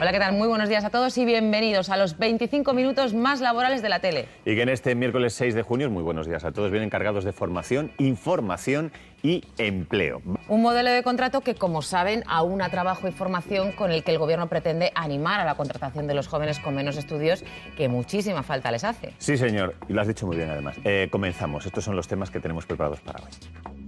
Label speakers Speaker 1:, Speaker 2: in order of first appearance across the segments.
Speaker 1: Hola, ¿qué tal? Muy buenos días a todos y bienvenidos a los 25 minutos más laborales de la tele.
Speaker 2: Y que en este miércoles 6 de junio, muy buenos días a todos, bien encargados de formación, información y empleo.
Speaker 1: Un modelo de contrato que, como saben, aúna trabajo y formación con el que el Gobierno pretende animar a la contratación de los jóvenes con menos estudios, que muchísima falta les hace.
Speaker 2: Sí, señor, y lo has dicho muy bien además. Eh, comenzamos, estos son los temas que tenemos preparados para hoy.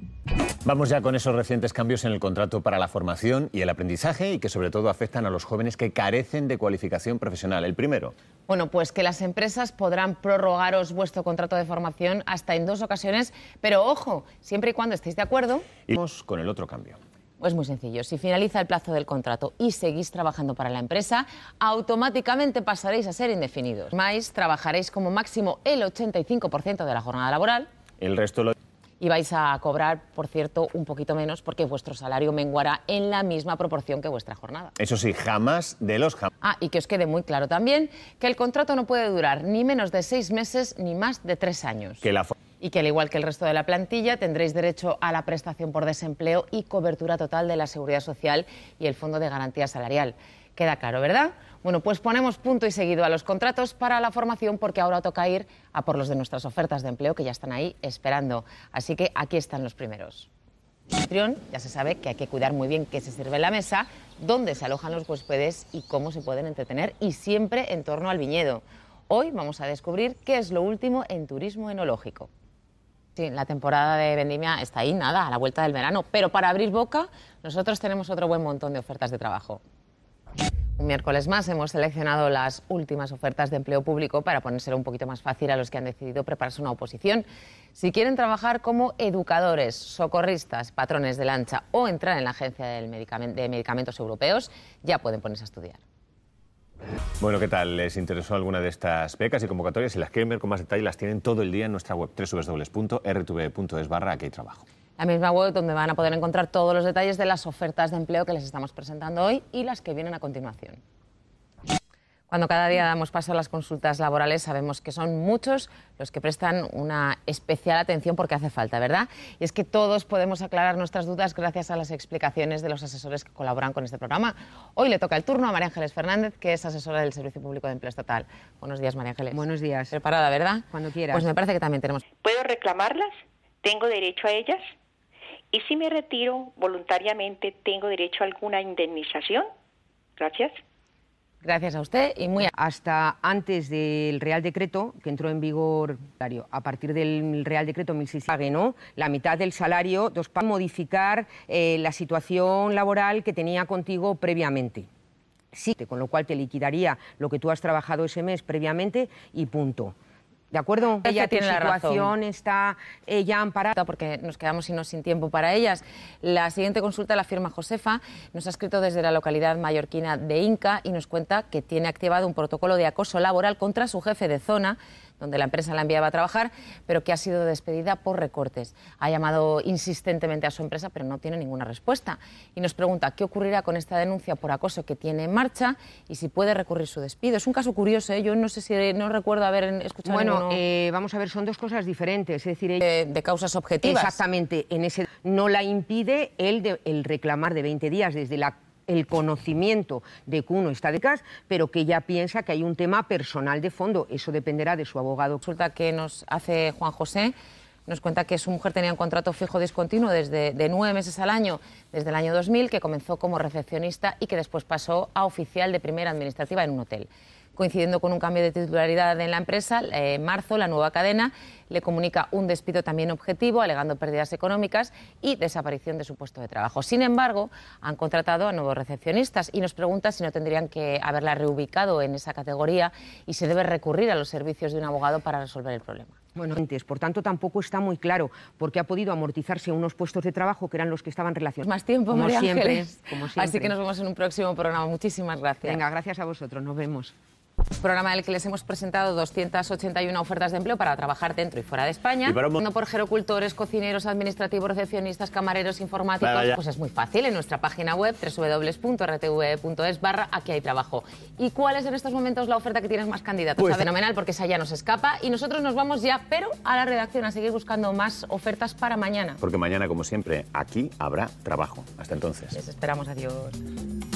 Speaker 2: Vamos ya con esos recientes cambios en el contrato para la formación y el aprendizaje y que sobre todo afectan a los jóvenes que carecen de cualificación profesional. El primero.
Speaker 1: Bueno, pues que las empresas podrán prorrogaros vuestro contrato de formación hasta en dos ocasiones, pero ojo, siempre y cuando estéis de acuerdo.
Speaker 2: Y vamos con el otro cambio.
Speaker 1: pues muy sencillo. Si finaliza el plazo del contrato y seguís trabajando para la empresa, automáticamente pasaréis a ser indefinidos. Más trabajaréis como máximo el 85% de la jornada laboral. El resto lo y vais a cobrar, por cierto, un poquito menos porque vuestro salario menguará en la misma proporción que vuestra jornada.
Speaker 2: Eso sí, jamás de los jamás.
Speaker 1: Ah, y que os quede muy claro también que el contrato no puede durar ni menos de seis meses ni más de tres años. y que al igual que el resto de la plantilla tendréis derecho a la prestación por desempleo y cobertura total de la seguridad social y el fondo de garantía salarial. Queda claro, ¿verdad? Bueno, pues ponemos punto y seguido a los contratos para la formación porque ahora toca ir a por los de nuestras ofertas de empleo que ya están ahí esperando. Así que aquí están los primeros. Ya se sabe que hay que cuidar muy bien qué se sirve en la mesa, dónde se alojan los huéspedes y cómo se pueden entretener y siempre en torno al viñedo. Hoy vamos a descubrir qué es lo último en turismo enológico. Sí, la temporada de vendimia está ahí, nada, a la vuelta del verano, pero para abrir boca nosotros tenemos otro buen montón de ofertas de trabajo. Un miércoles más hemos seleccionado las últimas ofertas de empleo público para ponérselo un poquito más fácil a los que han decidido prepararse una oposición. Si quieren trabajar como educadores, socorristas, patrones de lancha o entrar en la Agencia de Medicamentos Europeos, ya pueden ponerse
Speaker 2: a estudiar. Bueno, ¿qué tal? ¿Les interesó alguna de estas becas y convocatorias? Si las quieren ver con más detalle, las tienen todo el día en nuestra web www.rtv.es barra aquí hay trabajo
Speaker 1: la misma web donde van a poder encontrar todos los detalles de las ofertas de empleo que les estamos presentando hoy y las que vienen a continuación. Cuando cada día damos paso a las consultas laborales, sabemos que son muchos los que prestan una especial atención porque hace falta, ¿verdad? Y es que todos podemos aclarar nuestras dudas gracias a las explicaciones de los asesores que colaboran con este programa. Hoy le toca el turno a María Ángeles Fernández, que es asesora del Servicio Público de Empleo Estatal. Buenos días, María Ángeles. Buenos días. Preparada, ¿verdad? Cuando quieras. Pues me parece que también tenemos. ¿Puedo reclamarlas? ¿Tengo derecho a ellas?
Speaker 3: ¿Y si me retiro voluntariamente, tengo derecho a alguna indemnización? Gracias. Gracias a usted y muy hasta antes del Real Decreto que entró en vigor a partir del Real Decreto 1600, ¿no? la mitad del salario dos para modificar eh, la situación laboral que tenía contigo previamente. Sí, con lo cual te liquidaría lo que tú has trabajado ese mes previamente y punto. ¿De acuerdo? Ella tiene la situación
Speaker 1: está eh, ya amparada. Porque nos quedamos sin tiempo para ellas. La siguiente consulta la firma Josefa. Nos ha escrito desde la localidad mallorquina de Inca y nos cuenta que tiene activado un protocolo de acoso laboral contra su jefe de zona donde la empresa la enviaba a trabajar, pero que ha sido despedida por recortes. Ha llamado insistentemente a su empresa, pero no tiene ninguna respuesta. Y nos pregunta qué ocurrirá con esta denuncia por acoso que tiene en marcha y si puede recurrir su despido. Es un caso curioso, ¿eh? yo no sé si no recuerdo haber escuchado. Bueno,
Speaker 3: eh, vamos a ver, son dos cosas diferentes. Es decir, eh, de, causas objetivas. Exactamente, en ese no la impide el, el reclamar de 20 días desde la el conocimiento de que uno está casa, pero que ya piensa que hay un tema personal de fondo. Eso dependerá de su abogado.
Speaker 1: consulta que nos hace Juan José nos cuenta que su mujer tenía un contrato fijo discontinuo desde nueve meses al año, desde el año 2000, que comenzó como recepcionista y que después pasó a oficial de primera administrativa en un hotel. Coincidiendo con un cambio de titularidad en la empresa, en eh, marzo la nueva cadena le comunica un despido también objetivo, alegando pérdidas económicas y desaparición de su puesto de trabajo. Sin embargo, han contratado a nuevos recepcionistas y nos pregunta si no tendrían que haberla reubicado en esa categoría y si debe recurrir a los servicios de un abogado
Speaker 3: para resolver el problema. Bueno, por tanto tampoco está muy claro porque ha podido amortizarse unos puestos de trabajo que eran los que estaban relacionados. Más tiempo, como como siempre. Así que nos
Speaker 1: vemos en un próximo programa. Muchísimas gracias. Venga, gracias a vosotros. Nos vemos programa en el que les hemos presentado 281 ofertas de empleo para trabajar dentro y fuera de España. Un... Por jerocultores, cocineros, administrativos, recepcionistas, camareros, informáticos. pues es muy fácil, en nuestra página web www.rtv.es e barra aquí hay trabajo. ¿Y cuál es en estos momentos la oferta que tienes más candidatos? Pues... fenomenal, porque esa ya nos escapa. Y nosotros nos vamos ya, pero a la redacción, a seguir buscando más ofertas para mañana.
Speaker 2: Porque mañana, como siempre, aquí habrá trabajo. Hasta entonces. Les esperamos. Adiós.